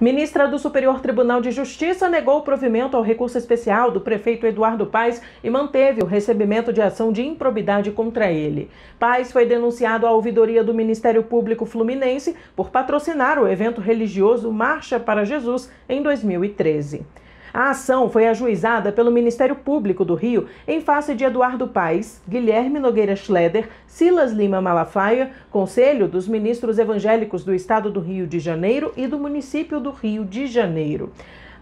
Ministra do Superior Tribunal de Justiça negou o provimento ao recurso especial do prefeito Eduardo Paes e manteve o recebimento de ação de improbidade contra ele. Paes foi denunciado à ouvidoria do Ministério Público Fluminense por patrocinar o evento religioso Marcha para Jesus em 2013. A ação foi ajuizada pelo Ministério Público do Rio em face de Eduardo Paes, Guilherme Nogueira Schleder, Silas Lima Malafaia, Conselho dos Ministros Evangélicos do Estado do Rio de Janeiro e do Município do Rio de Janeiro.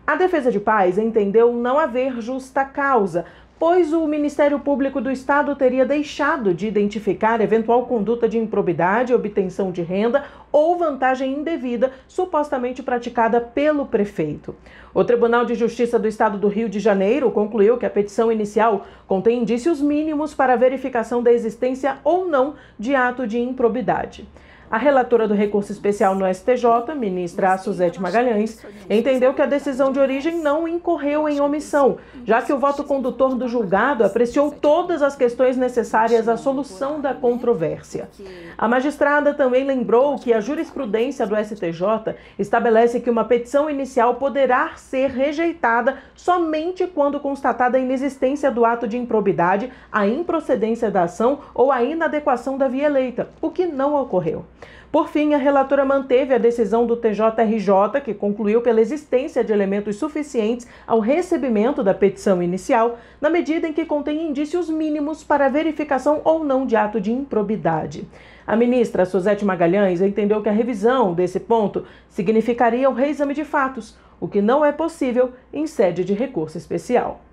A defesa de paz entendeu não haver justa causa pois o Ministério Público do Estado teria deixado de identificar eventual conduta de improbidade, obtenção de renda ou vantagem indevida supostamente praticada pelo prefeito. O Tribunal de Justiça do Estado do Rio de Janeiro concluiu que a petição inicial contém indícios mínimos para a verificação da existência ou não de ato de improbidade. A relatora do recurso especial no STJ, ministra Suzete Magalhães, entendeu que a decisão de origem não incorreu em omissão, já que o voto condutor do julgado apreciou todas as questões necessárias à solução da controvérsia. A magistrada também lembrou que a jurisprudência do STJ estabelece que uma petição inicial poderá ser rejeitada somente quando constatada a inexistência do ato de improbidade, a improcedência da ação ou a inadequação da via eleita, o que não ocorreu. Por fim, a relatora manteve a decisão do TJRJ, que concluiu pela existência de elementos suficientes ao recebimento da petição inicial, na medida em que contém indícios mínimos para a verificação ou não de ato de improbidade. A ministra Suzete Magalhães entendeu que a revisão desse ponto significaria o reexame de fatos, o que não é possível em sede de recurso especial.